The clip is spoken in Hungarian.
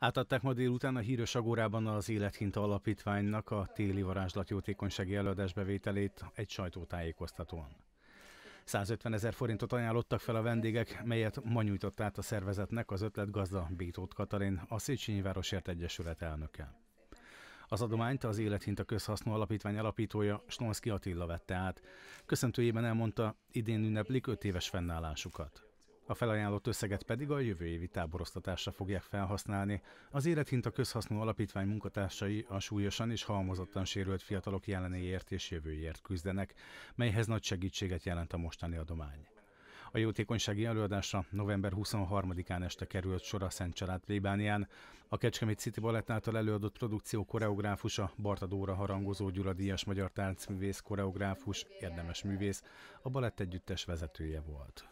Átadták ma délután a hírös agórában az Élethinta Alapítványnak a téli varázslatjótékonysági előadás bevételét egy sajtótájékoztatón. 150 ezer forintot ajánlottak fel a vendégek, melyet ma nyújtott át a szervezetnek az ötletgazda Bétót Katalin, a Széchenyi Városért Egyesület elnöke. Az adományt az Élethinta Közhasznú Alapítvány alapítója Snolszki Attila vette át. Köszöntőjében elmondta, idén ünneplik 5 éves fennállásukat. A felajánlott összeget pedig a jövő évi táborosztatásra fogják felhasználni. Az a Közhasznú Alapítvány munkatársai a súlyosan és halmozottan sérült fiatalok jelenéért és jövőjért küzdenek, melyhez nagy segítséget jelent a mostani adomány. A jótékonysági előadásra november 23-án este került sor a Szent Család plébánián. A Kecskemét City Balett által előadott produkció koreográfusa, Barta Dóra harangozó Gyula Díjas magyar táncművész, koreográfus, érdemes művész, a balett együttes vezetője volt.